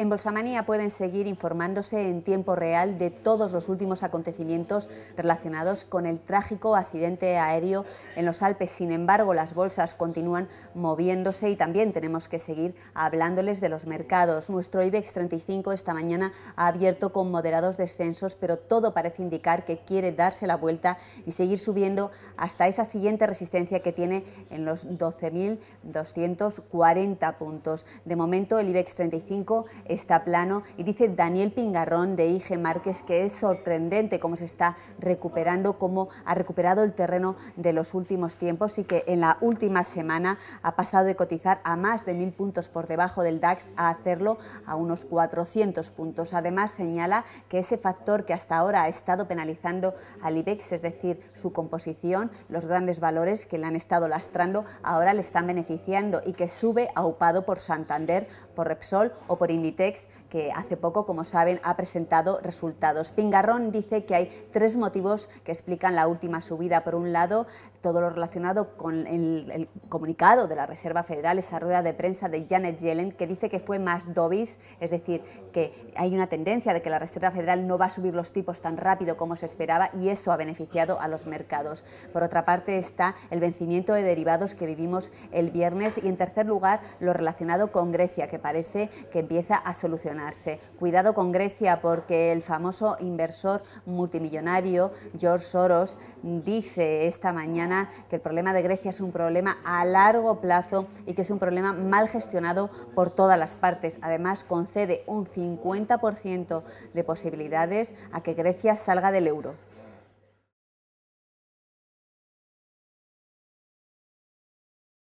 En Bolsamanía pueden seguir informándose en tiempo real de todos los últimos acontecimientos relacionados con el trágico accidente aéreo en los Alpes. Sin embargo, las bolsas continúan moviéndose y también tenemos que seguir hablándoles de los mercados. Nuestro IBEX 35 esta mañana ha abierto con moderados descensos, pero todo parece indicar que quiere darse la vuelta y seguir subiendo hasta esa siguiente resistencia que tiene en los 12.240 puntos. De momento, el IBEX 35 está plano y dice Daniel Pingarrón de IG Márquez que es sorprendente cómo se está recuperando, cómo ha recuperado el terreno de los últimos tiempos y que en la última semana ha pasado de cotizar a más de mil puntos por debajo del DAX a hacerlo a unos 400 puntos. Además señala que ese factor que hasta ahora ha estado penalizando al IBEX, es decir, su composición, los grandes valores que le han estado lastrando, ahora le están beneficiando y que sube aupado por Santander, por Repsol o por Inditex que hace poco, como saben, ha presentado resultados. Pingarrón dice que hay tres motivos que explican la última subida. Por un lado, todo lo relacionado con el, el comunicado de la Reserva Federal, esa rueda de prensa de Janet Yellen, que dice que fue más dovish, es decir, que hay una tendencia de que la Reserva Federal no va a subir los tipos tan rápido como se esperaba y eso ha beneficiado a los mercados. Por otra parte está el vencimiento de derivados que vivimos el viernes y en tercer lugar lo relacionado con Grecia, que parece que empieza a solucionarse. Cuidado con Grecia porque el famoso inversor multimillonario George Soros dice esta mañana que el problema de Grecia es un problema a largo plazo y que es un problema mal gestionado por todas las partes. Además, concede un 50% de posibilidades a que Grecia salga del euro.